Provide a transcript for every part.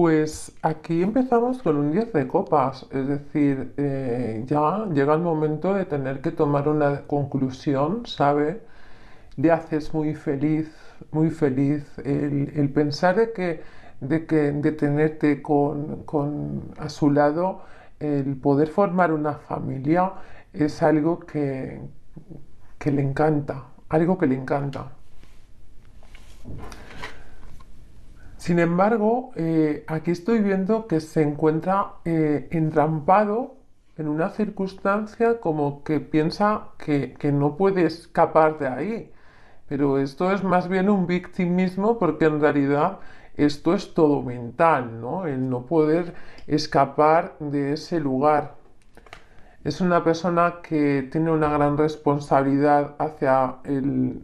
Pues aquí empezamos con un 10 de copas, es decir, eh, ya llega el momento de tener que tomar una conclusión, ¿sabe? Le haces muy feliz, muy feliz el, pensar de que, de que de tenerte con, con, a su lado, el poder formar una familia es algo que, que le encanta, algo que le encanta. Sin embargo, eh, aquí estoy viendo que se encuentra eh, entrampado en una circunstancia como que piensa que, no puede escapar de ahí. Pero esto es más bien un victimismo porque en realidad esto es todo mental, El no poder escapar de ese lugar. Es una persona que tiene una gran responsabilidad hacia él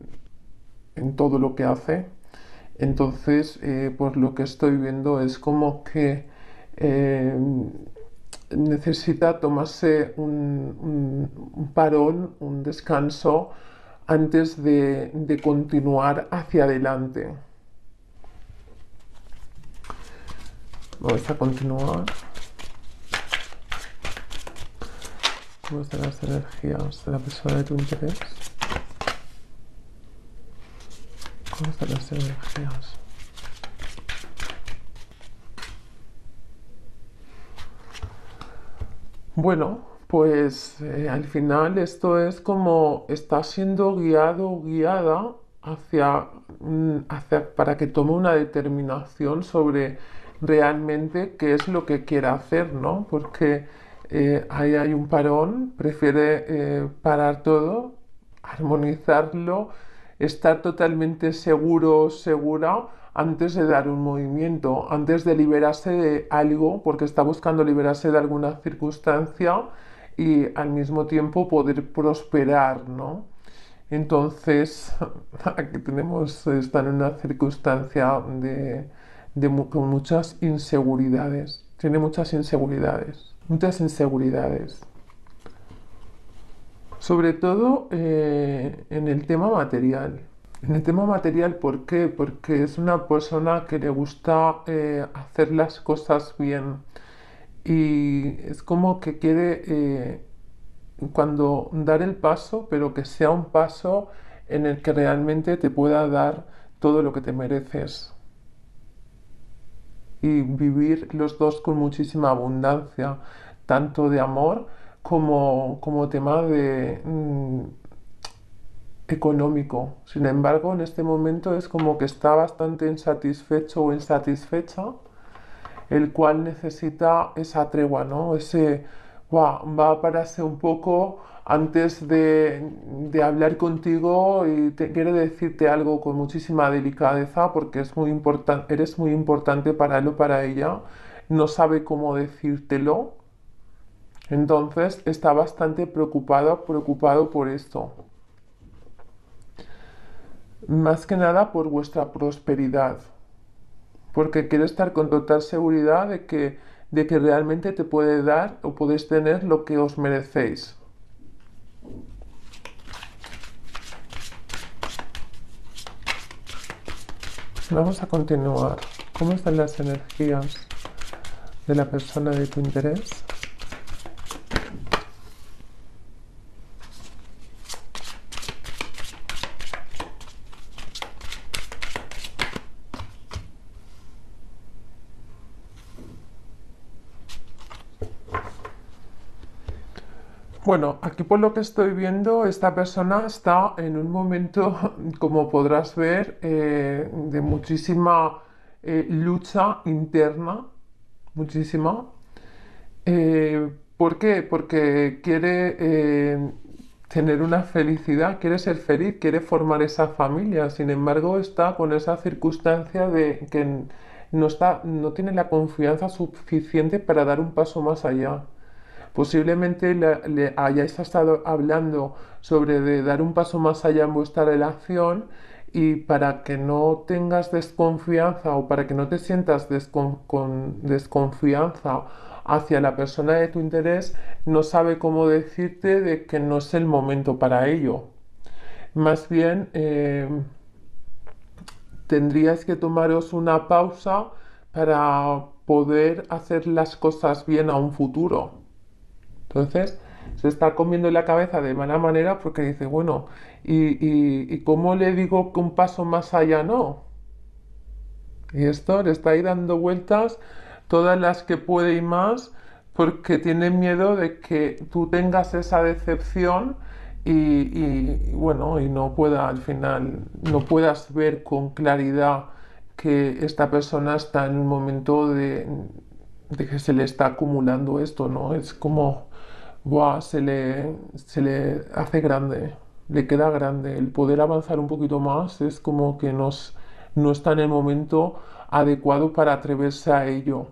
en todo lo que hace. Entonces, eh, por pues lo que estoy viendo es como que em, necesita tomarse un, parón, un descanso antes de, de continuar hacia adelante. Vamos a continuar. ¿Cómo están las energías de la persona de tu interés? Bueno, pues eh, al final esto es como está siendo guiado o guiada mm, hacia, para que tome una determinación sobre realmente qué es lo que quiere hacer, ¿no? Porque eh, ahí hay un parón, prefiere eh, parar todo, armonizarlo, estar totalmente seguro, segura antes de dar un movimiento, antes de liberarse de algo, porque está buscando liberarse de alguna circunstancia y al mismo tiempo poder prosperar, ¿no? Entonces, aquí tenemos, está en una circunstancia de, con muchas inseguridades, tiene muchas inseguridades, muchas inseguridades. Sobre todo eh, en el tema material. En el tema material, ¿por qué? Porque es una persona que le gusta eh, hacer las cosas bien y es como que quiere eh, cuando dar el paso, pero que sea un paso en el que realmente te pueda dar todo lo que te mereces y vivir los dos con muchísima abundancia, tanto de amor, como, tema de, mm, económico. Sin embargo, en este momento es como que está bastante insatisfecho o insatisfecha, el cual necesita esa tregua, ¿no? Ese, va a pararse un poco antes de, hablar contigo y quiere decirte algo con muchísima delicadeza porque es muy eres muy importante para él o para ella, no sabe cómo decírtelo entonces está bastante preocupado preocupado por esto. Más que nada por vuestra prosperidad. Porque quiere estar con total seguridad de que, de que realmente te puede dar o podéis tener lo que os merecéis. Vamos a continuar. ¿Cómo están las energías de la persona de tu interés? Bueno, aquí por lo que estoy viendo, esta persona está en un momento, como podrás ver, eh, de muchísima eh, lucha interna, muchísima. Eh, ¿Por qué? Porque quiere tener una felicidad, quiere ser feliz, quiere formar esa familia. Sin embargo, está con esa circunstancia de que no, está, no tiene la confianza suficiente para dar un paso más allá. Posiblemente le, hayáis estado hablando sobre dar un paso más allá en vuestra relación y para que no tengas desconfianza o para que no te sientas con desconfianza hacia la persona de tu interés, no sabe cómo decirte de que no es el momento para ello. Más bien, eh, tendrías que tomaros una pausa para poder hacer las cosas bien a un futuro. Entonces, se está comiendo la cabeza de mala manera porque dice, bueno, ¿y, y, cómo le digo que un paso más allá no? Y esto le está ahí dando vueltas todas las que puede y más porque tiene miedo de que tú tengas esa decepción y, bueno, y no pueda al final, no puedas ver con claridad que esta persona está en un momento de, de que se le está acumulando esto, ¿no? Es como se, le, hace grande, le queda grande. El poder avanzar un poquito más es como que no está en el momento adecuado para atreverse a ello.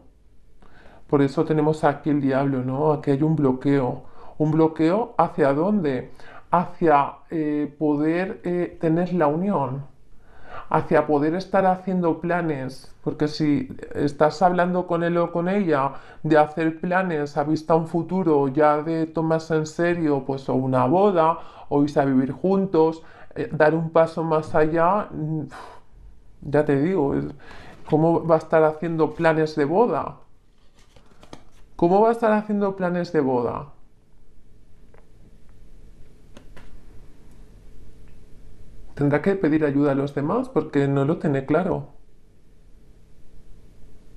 Por eso tenemos aquí el diablo, ¿no? Aquí hay un bloqueo. ¿Un bloqueo hacia dónde? Hacia eh, poder eh, tener la unión, hacia poder estar haciendo planes, porque si estás hablando con él o con ella de hacer planes a vista un futuro, ya de tomarse en serio, pues o una boda, o irse a vivir juntos, eh, dar un paso más allá, mm, ya te digo, ¿cómo va a estar haciendo planes de boda? ¿Cómo va a estar haciendo planes de boda? Tendrá que pedir ayuda a los demás porque no lo tiene claro.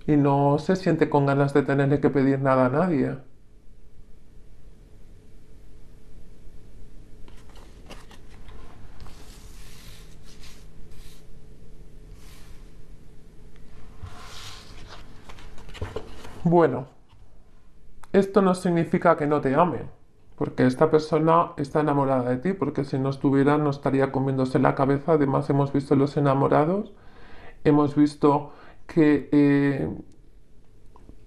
Y no se siente con ganas de tenerle que pedir nada a nadie. Bueno, esto no significa que no te ame porque esta persona está enamorada de ti, porque si no estuviera no estaría comiéndose la cabeza. Además hemos visto los enamorados, hemos visto que, eh,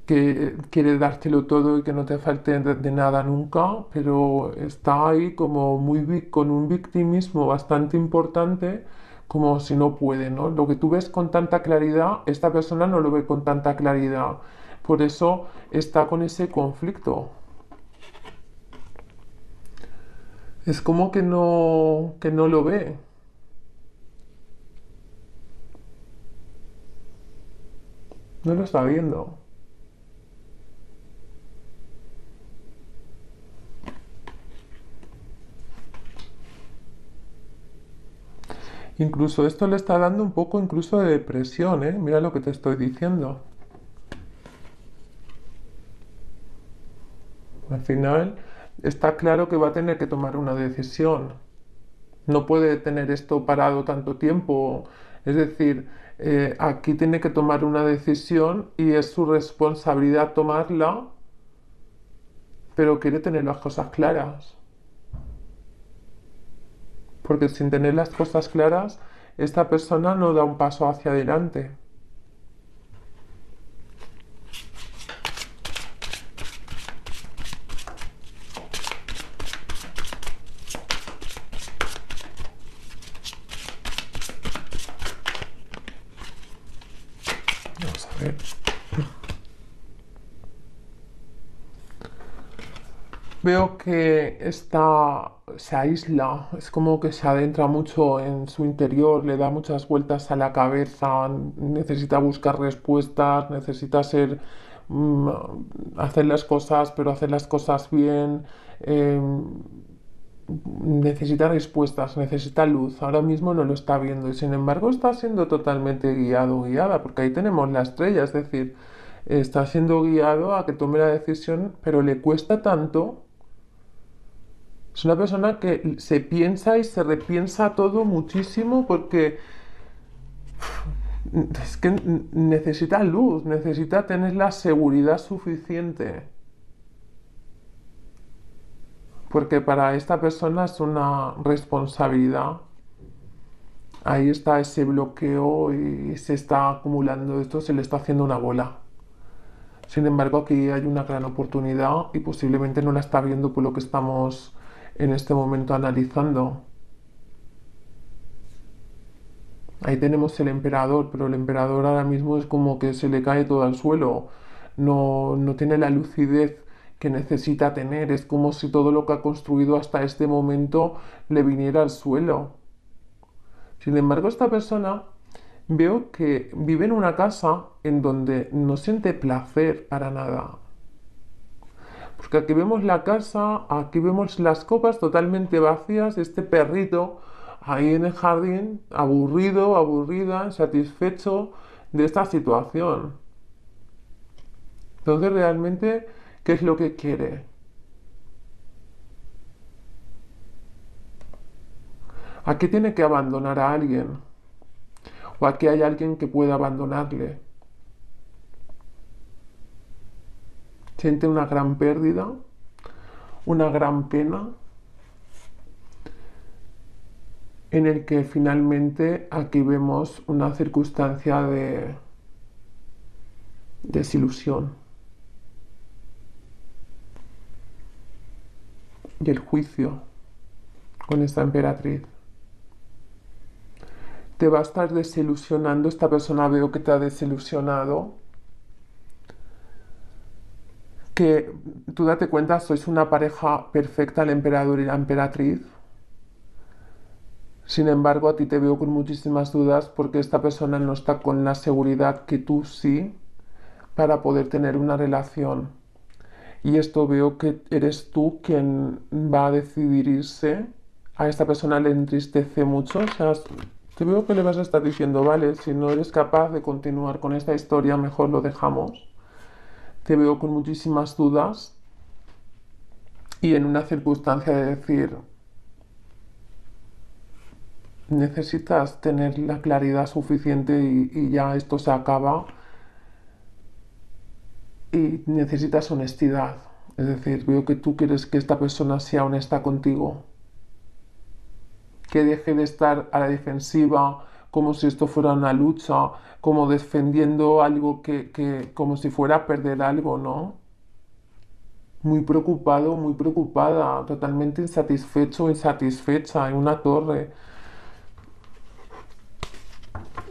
que quiere dártelo todo y que no te falte de, nada nunca, pero está ahí como muy con un victimismo bastante importante, como si no puede, ¿no? Lo que tú ves con tanta claridad, esta persona no lo ve con tanta claridad. Por eso está con ese conflicto. es como que no, lo ve. No lo está viendo. Incluso esto le está dando un poco incluso de depresión, ¿eh? Mira lo que te estoy diciendo. Al final está claro que va a tener que tomar una decisión. No puede tener esto parado tanto tiempo. Es decir, eh, aquí tiene que tomar una decisión y es su responsabilidad tomarla, pero quiere tener las cosas claras. Porque sin tener las cosas claras, esta persona no da un paso hacia adelante. se aísla, es como que se adentra mucho en su interior, le da muchas vueltas a la cabeza, necesita buscar respuestas, necesita ser, mm, hacer las cosas, pero hacer las cosas bien. Em, necesita respuestas, necesita luz. Ahora mismo no lo está viendo y sin embargo está siendo totalmente guiado, guiada, porque ahí tenemos la estrella, es decir, está siendo guiado a que tome la decisión, pero le cuesta tanto es una persona que se piensa y se repiensa todo muchísimo porque es que necesita luz, necesita tener la seguridad suficiente. Porque para esta persona es una responsabilidad. Ahí está ese bloqueo y se está acumulando esto, se le está haciendo una bola. Sin embargo, aquí hay una gran oportunidad y posiblemente no la está viendo por lo que estamos en este momento analizando. Ahí tenemos el emperador, pero el emperador ahora mismo es como que se le cae todo al suelo, no, tiene la lucidez que necesita tener, es como si todo lo que ha construido hasta este momento le viniera al suelo. Sin embargo, esta persona veo que vive en una casa en donde no siente placer para nada porque aquí vemos la casa, aquí vemos las copas totalmente vacías, este perrito ahí en el jardín, aburrido, aburrida, satisfecho de esta situación. Entonces realmente, ¿qué es lo que quiere? Aquí tiene que abandonar a alguien. O aquí hay alguien que pueda abandonarle. siente una gran pérdida, una gran pena, en el que finalmente aquí vemos una circunstancia de desilusión. Y el juicio con esta emperatriz. Te va a estar desilusionando, esta persona veo que te ha desilusionado que tú date cuenta, sois una pareja perfecta, el emperador y la emperatriz. Sin embargo, a ti te veo con muchísimas dudas porque esta persona no está con la seguridad que tú sí para poder tener una relación. Y esto veo que eres tú quien va a decidir irse. A esta persona le entristece mucho. O sea, te veo que le vas a estar diciendo, vale, si no eres capaz de continuar con esta historia, mejor lo dejamos te veo con muchísimas dudas y en una circunstancia de decir, necesitas tener la claridad suficiente y, ya esto se acaba y necesitas honestidad. Es decir, veo que tú quieres que esta persona sea honesta contigo. Que deje de estar a la defensiva como si esto fuera una lucha, como defendiendo algo que, como si fuera a perder algo, ¿no? Muy preocupado, muy preocupada, totalmente insatisfecho, insatisfecha en una torre.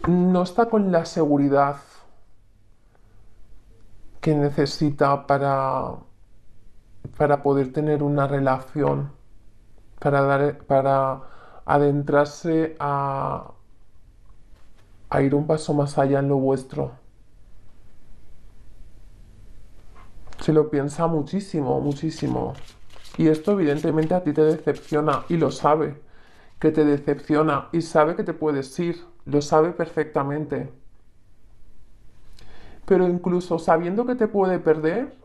No está con la seguridad que necesita para, para poder tener una relación, para, para adentrarse a, a ir un paso más allá en lo vuestro. Se lo piensa muchísimo, muchísimo. Y esto evidentemente a ti te decepciona y lo sabe, que te decepciona y sabe que te puedes ir, lo sabe perfectamente. Pero incluso sabiendo que te puede perder,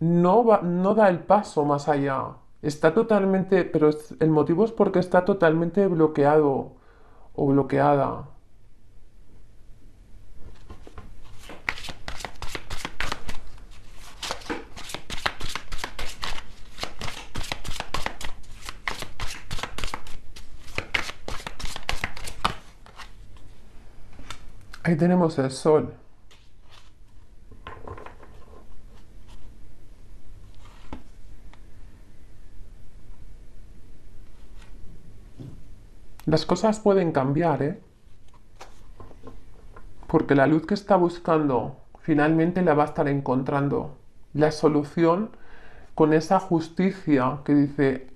no, va, no da el paso más allá. Está totalmente, pero el motivo es porque está totalmente bloqueado o bloqueada. aquí tenemos el sol. Las cosas pueden cambiar, ¿eh? Porque la luz que está buscando finalmente la va a estar encontrando. La solución con esa justicia que dice,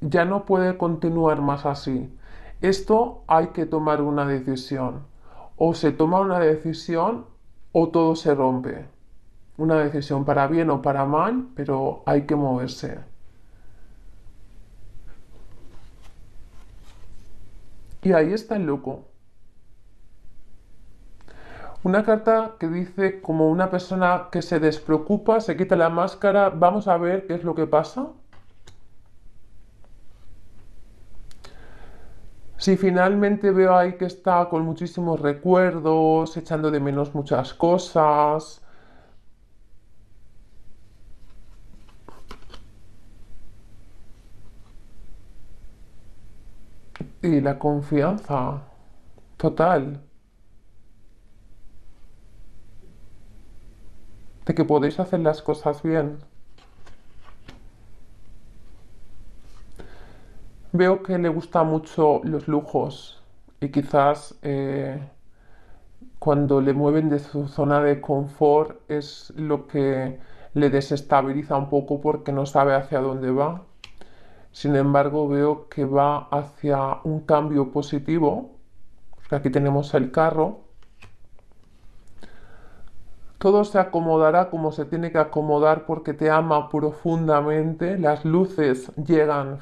ya no puede continuar más así. Esto hay que tomar una decisión o se toma una decisión o todo se rompe. Una decisión para bien o para mal, pero hay que moverse. Y ahí está el loco. Una carta que dice como una persona que se despreocupa, se quita la máscara, vamos a ver qué es lo que pasa. Si finalmente veo ahí que está con muchísimos recuerdos, echando de menos muchas cosas, y la confianza total de que podéis hacer las cosas bien. veo que le gustan mucho los lujos y quizás eh, cuando le mueven de su zona de confort es lo que le desestabiliza un poco porque no sabe hacia dónde va. Sin embargo, veo que va hacia un cambio positivo, aquí tenemos el carro, todo se acomodará como se tiene que acomodar porque te ama profundamente, las luces llegan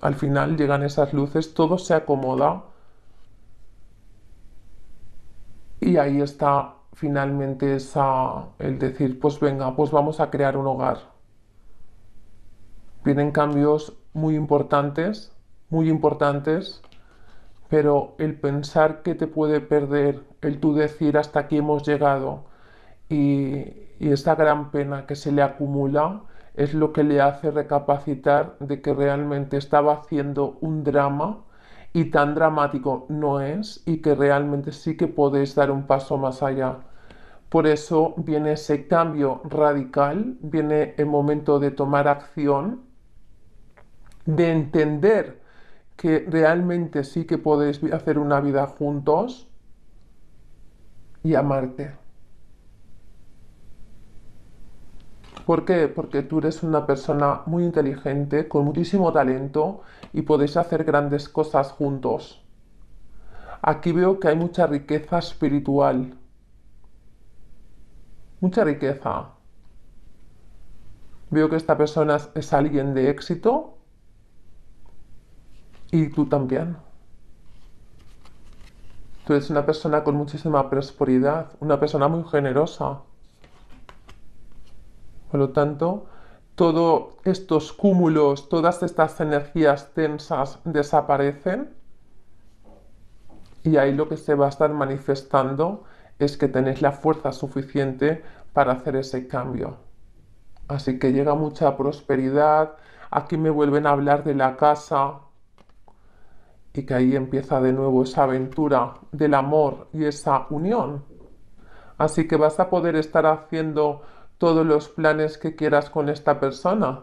al, final llegan esas luces, todo se acomoda y ahí está finalmente el decir, pues venga, pues vamos a crear un hogar. Vienen cambios muy importantes, muy importantes, pero el pensar que te puede perder, el tú decir hasta aquí hemos llegado y, esta gran pena que se le acumula es lo que le hace recapacitar de que realmente estaba haciendo un drama y tan dramático no es y que realmente sí que podéis dar un paso más allá. Por eso viene ese cambio radical, viene el momento de tomar acción, de entender que realmente sí que podéis hacer una vida juntos y amarte. ¿Por qué? Porque tú eres una persona muy inteligente, con muchísimo talento y podéis hacer grandes cosas juntos. Aquí veo que hay mucha riqueza espiritual. Mucha riqueza. Veo que esta persona es alguien de éxito, y tú también. Tú eres una persona con muchísima prosperidad, una persona muy generosa. Por lo tanto, todos estos cúmulos, todas estas energías tensas desaparecen y ahí lo que se va a estar manifestando es que tenéis la fuerza suficiente para hacer ese cambio. Así que llega mucha prosperidad. Aquí me vuelven a hablar de la casa, y que ahí empieza de nuevo esa aventura del amor y esa unión. Así que vas a poder estar haciendo todos los planes que quieras con esta persona,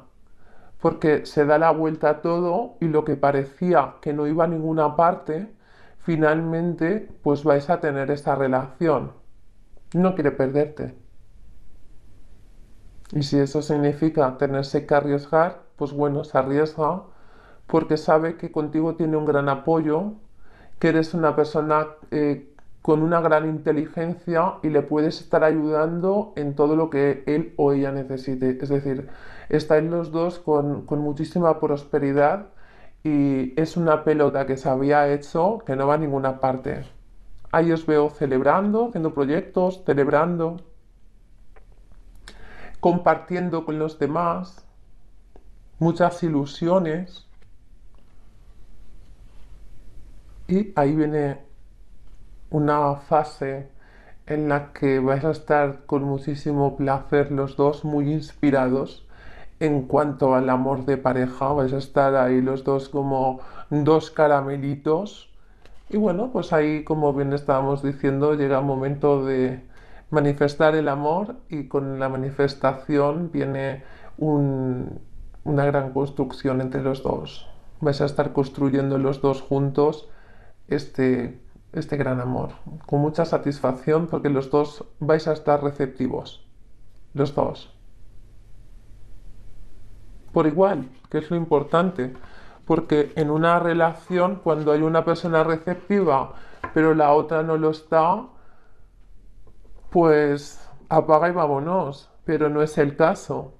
porque se da la vuelta a todo y lo que parecía que no iba a ninguna parte, finalmente pues vais a tener esa relación. No quiere perderte. Y si eso significa tenerse que arriesgar, pues bueno, se arriesga porque sabe que contigo tiene un gran apoyo, que eres una persona eh, con una gran inteligencia y le puedes estar ayudando en todo lo que él o ella necesite. Es decir, estáis los dos con, con muchísima prosperidad y es una pelota que se había hecho que no va a ninguna parte. Ahí os veo celebrando, haciendo proyectos, celebrando, compartiendo con los demás, muchas ilusiones. Y ahí viene una fase en la que vais a estar con muchísimo placer los dos muy inspirados en cuanto al amor de pareja. Vais a estar ahí los dos como dos caramelitos. Y bueno, pues ahí como bien estábamos diciendo, llega el momento de manifestar el amor y con la manifestación viene un, una gran construcción entre los dos. Vais a estar construyendo los dos juntos este, este gran amor, con mucha satisfacción porque los dos vais a estar receptivos, los dos. Por igual, que es lo importante, porque en una relación cuando hay una persona receptiva pero la otra no lo está, pues apaga y vámonos, pero no es el caso.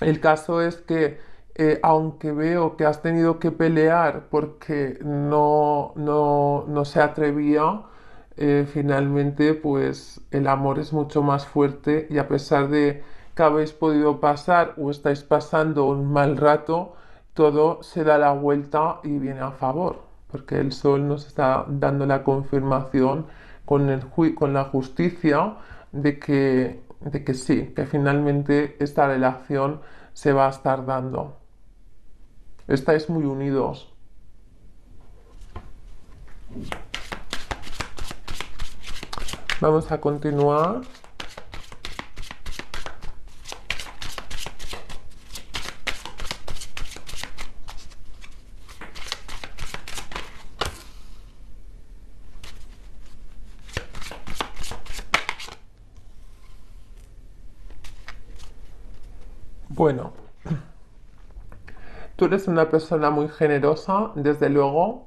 El caso es que eh, aunque veo que has tenido que pelear porque no, se atrevía, eh, finalmente pues el amor es mucho más fuerte y a pesar de que habéis podido pasar o estáis pasando un mal rato, todo se da la vuelta y viene a favor, porque el sol nos está dando la confirmación con, el con la justicia de que, de que sí, que finalmente esta relación se va a estar dando. Estáis muy unidos. Vamos a continuar. Bueno, Tú eres una persona muy generosa, desde luego,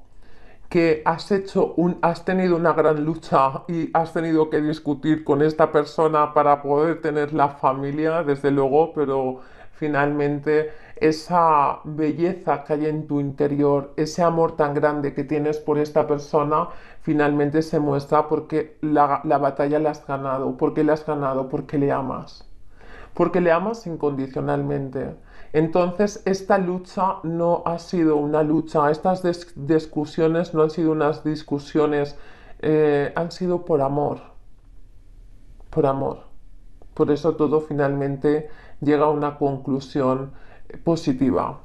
que has hecho un, has tenido una gran lucha y has tenido que discutir con esta persona para poder tener la familia, desde luego, pero finalmente esa belleza que hay en tu interior, ese amor tan grande que tienes por esta persona, finalmente se muestra porque la, la batalla la has ganado, porque la has ganado, porque le amas, porque le amas incondicionalmente. Entonces, esta lucha no ha sido una lucha, estas discusiones no han sido unas discusiones, eh, han sido por amor, por amor. Por eso todo finalmente llega a una conclusión positiva.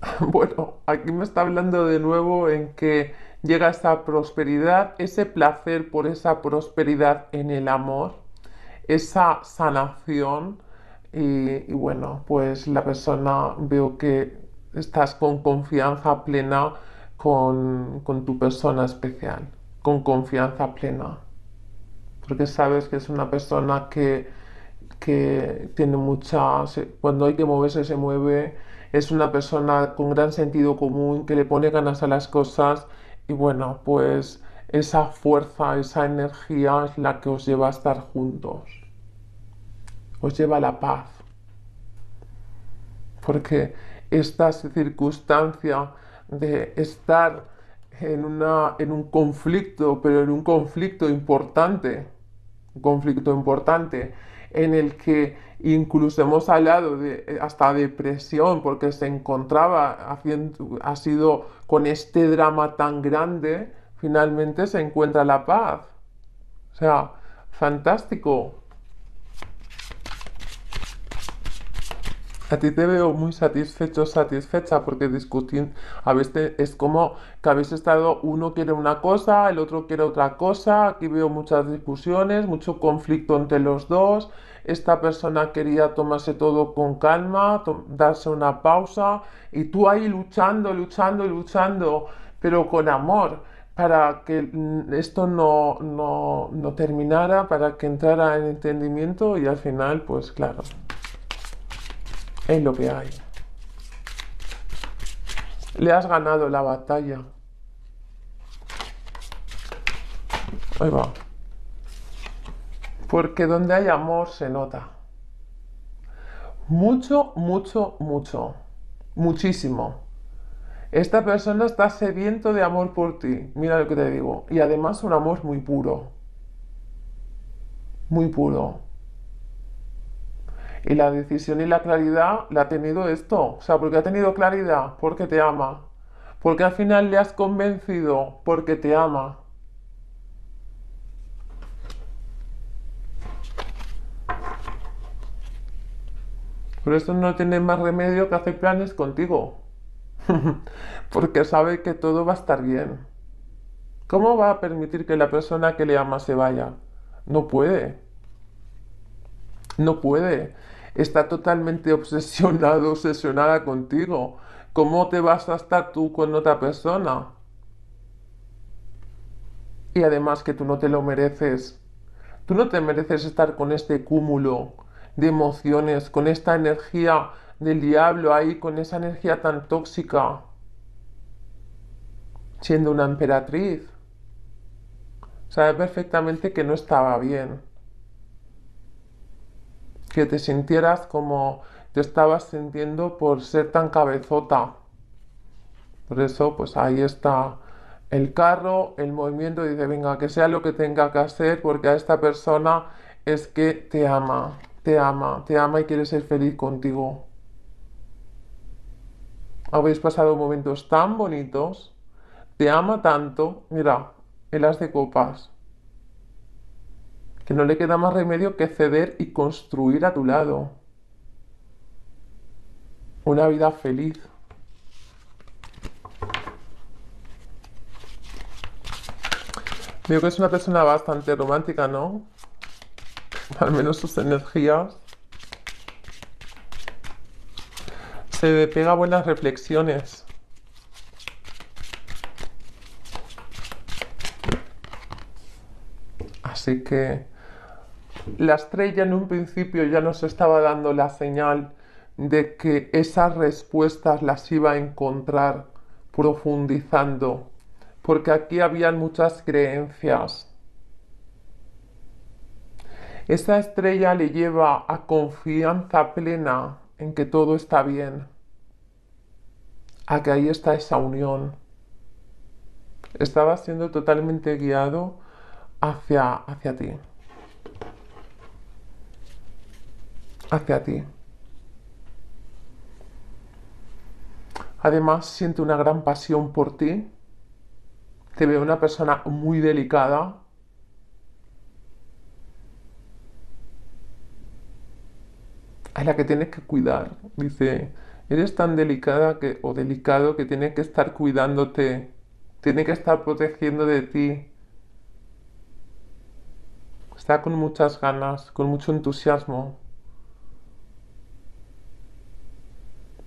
Bueno, aquí me está hablando de nuevo en que llega esa prosperidad, ese placer por esa prosperidad en el amor, esa sanación. Y, bueno, pues la persona veo que estás con confianza plena con, tu persona especial, con confianza plena. Porque sabes que es una persona que, que tiene mucha... Cuando hay que moverse, se mueve. Es una persona con gran sentido común, que le pone ganas a las cosas y bueno, pues esa fuerza, esa energía es la que os lleva a estar juntos. Os lleva a la paz. Porque esta circunstancia de estar en, en un conflicto, pero en un conflicto importante, un conflicto importante en el que Incluso hemos hablado de, eh, hasta depresión porque se encontraba haciendo, ha sido con este drama tan grande, finalmente se encuentra la paz. O sea, fantástico. A ti te veo muy satisfecho, satisfecha, porque discutir, a veces es como que habéis estado, uno quiere una cosa, el otro quiere otra cosa, aquí veo muchas discusiones, mucho conflicto entre los dos, esta persona quería tomarse todo con calma, darse una pausa y tú ahí luchando, luchando, luchando, pero con amor para que mm, esto no, no, terminara, para que entrara en entendimiento y al final, pues claro, es lo que hay. Le has ganado la batalla. Ahí va. Porque donde hay amor se nota. Mucho, mucho, mucho. Muchísimo. Esta persona está sediento de amor por ti. Mira lo que te digo. Y además un amor muy puro. Muy puro. Y la decisión y la claridad la ha tenido esto. O sea, porque ha tenido claridad, porque te ama. Porque al final le has convencido, porque te ama. Por eso no tiene más remedio que hacer planes contigo. Porque sabe que todo va a estar bien. ¿Cómo va a permitir que la persona que le ama se vaya? No puede. No puede. Está totalmente obsesionado, obsesionada contigo. ¿Cómo te vas a estar tú con otra persona? Y además que tú no te lo mereces. Tú no te mereces estar con este cúmulo de emociones, con esta energía del diablo ahí, con esa energía tan tóxica, siendo una emperatriz. Sabe perfectamente que no estaba bien. Que te sintieras como te estabas sintiendo por ser tan cabezota. Por eso, pues ahí está el carro, el movimiento, dice, venga, que sea lo que tenga que hacer, porque a esta persona es que te ama te ama, te ama y quiere ser feliz contigo. Habéis pasado momentos tan bonitos, te ama tanto, mira, el as de copas, que no le queda más remedio que ceder y construir a tu lado una vida feliz. Veo que es una persona bastante romántica, ¿no? al menos sus energías, se pega buenas reflexiones. Así que la estrella en un principio ya nos estaba dando la señal de que esas respuestas las iba a encontrar profundizando, porque aquí habían muchas creencias esa estrella le lleva a confianza plena en que todo está bien, a que ahí está esa unión. Estaba siendo totalmente guiado hacia, hacia ti. Hacia ti. Además, siento una gran pasión por ti. Te veo una persona muy delicada, ...es la que tienes que cuidar. Dice, eres tan delicada o delicado que tiene que estar cuidándote, tiene que estar protegiendo de ti. Está con muchas ganas, con mucho entusiasmo.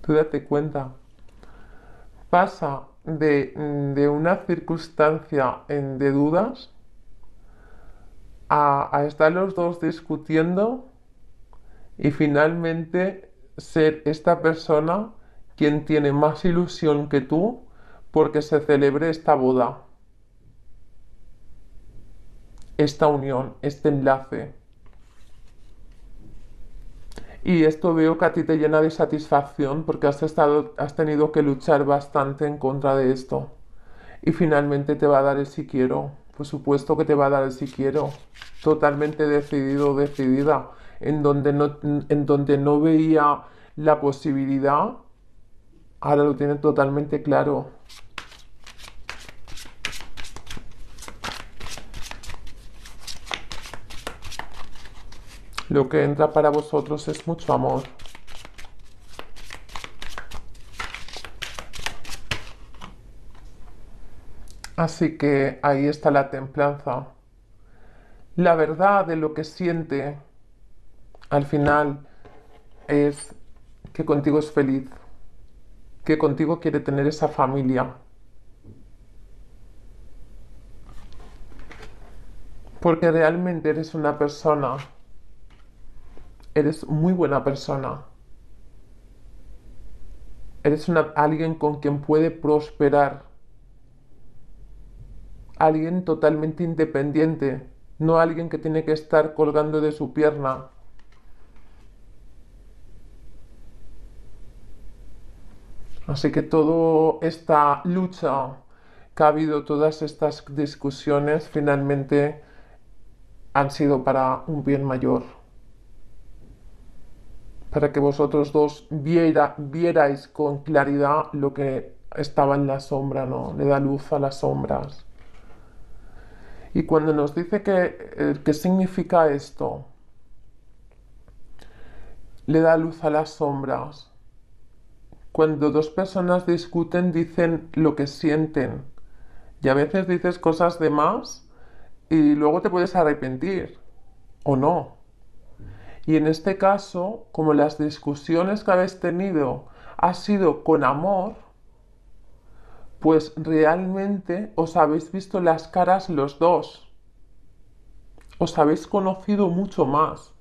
Tú date cuenta. Pasa de, una circunstancia en, de dudas a, a estar los dos discutiendo y finalmente ser esta persona quien tiene más ilusión que tú porque se celebre esta boda, esta unión, este enlace. Y esto veo que a ti te llena de satisfacción porque has, estado, has tenido que luchar bastante en contra de esto. Y finalmente te va a dar el si quiero. Por supuesto que te va a dar el si quiero. Totalmente decidido, decidida en donde no, en donde no veía la posibilidad, ahora lo tiene totalmente claro. Lo que entra para vosotros es mucho amor. Así que ahí está la templanza. La verdad de lo que siente al final es que contigo es feliz, que contigo quiere tener esa familia. Porque realmente eres una persona, eres muy buena persona. Eres una, alguien con quien puede prosperar. Alguien totalmente independiente, no alguien que tiene que estar colgando de su pierna Así que toda esta lucha que ha habido, todas estas discusiones, finalmente han sido para un bien mayor. Para que vosotros dos vierais con claridad lo que estaba en la sombra, ¿no? Le da luz a las sombras. Y cuando nos dice que, eh, ¿qué significa esto? Le da luz a las sombras cuando dos personas discuten dicen lo que sienten y a veces dices cosas de más y luego te puedes arrepentir o no. Y en este caso, como las discusiones que habéis tenido ha sido con amor, pues realmente os habéis visto las caras los dos. Os habéis conocido mucho más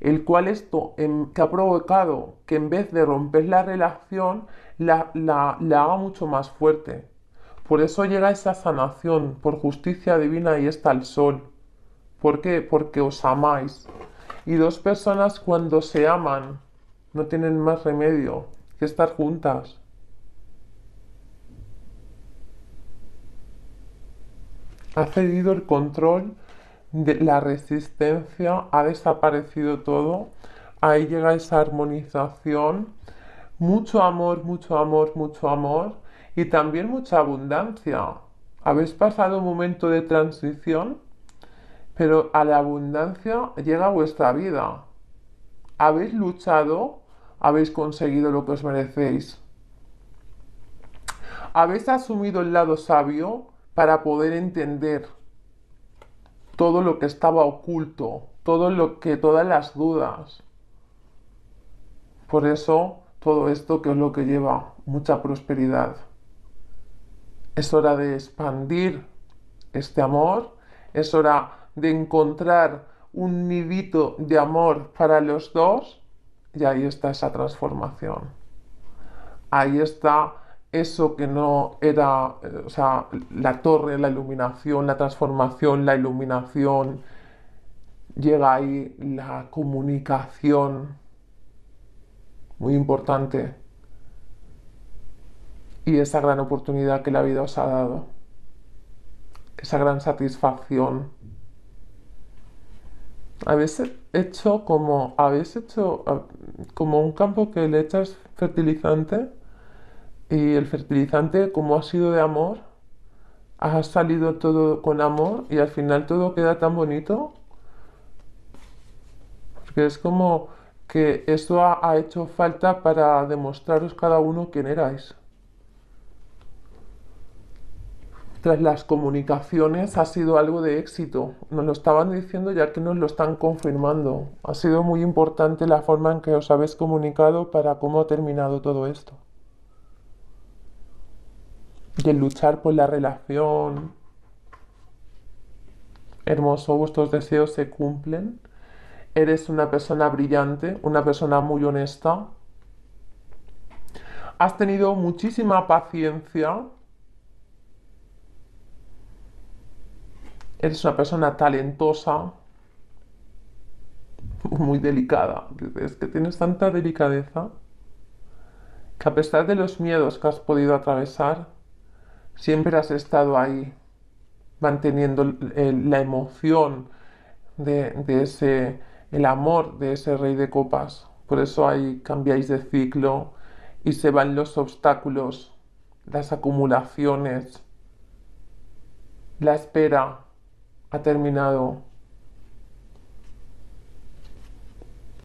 el cual esto em, que ha provocado que en vez de romper la relación, la, la haga mucho más fuerte. Por eso llega esa sanación, por justicia divina y está el sol. ¿Por qué? Porque os amáis. Y dos personas cuando se aman no tienen más remedio que estar juntas. Ha cedido el control la resistencia, ha desaparecido todo, ahí llega esa armonización, mucho amor, mucho amor, mucho amor y también mucha abundancia. Habéis pasado un momento de transición, pero a la abundancia llega vuestra vida. Habéis luchado, habéis conseguido lo que os merecéis. Habéis asumido el lado sabio para poder entender todo lo que estaba oculto, todo lo que, todas las dudas. Por eso, todo esto que es lo que lleva mucha prosperidad. Es hora de expandir este amor, es hora de encontrar un nidito de amor para los dos y ahí está esa transformación. Ahí está eso que no era, eh, o sea, la torre, la iluminación, la transformación, la iluminación, llega ahí la comunicación, muy importante, y esa gran oportunidad que la vida os ha dado, esa gran satisfacción. Habéis hecho como, habéis hecho ah, como un campo que le echas fertilizante y el fertilizante, como ha sido de amor, ha salido todo con amor y al final todo queda tan bonito. Porque es como que esto ha, ha hecho falta para demostraros cada uno quién erais. Tras las comunicaciones ha sido algo de éxito. Nos lo estaban diciendo ya que nos lo están confirmando. Ha sido muy importante la forma en que os habéis comunicado para cómo ha terminado todo esto de luchar por la relación. Hermoso, vuestros deseos se cumplen. Eres una persona brillante, una persona muy honesta. Has tenido muchísima paciencia. Eres una persona talentosa, muy delicada. Es que tienes tanta delicadeza que a pesar de los miedos que has podido atravesar, Siempre has estado ahí, manteniendo la emoción de, de, ese, el amor de ese rey de copas. Por eso ahí cambiáis de ciclo y se van los obstáculos, las acumulaciones. La espera ha terminado.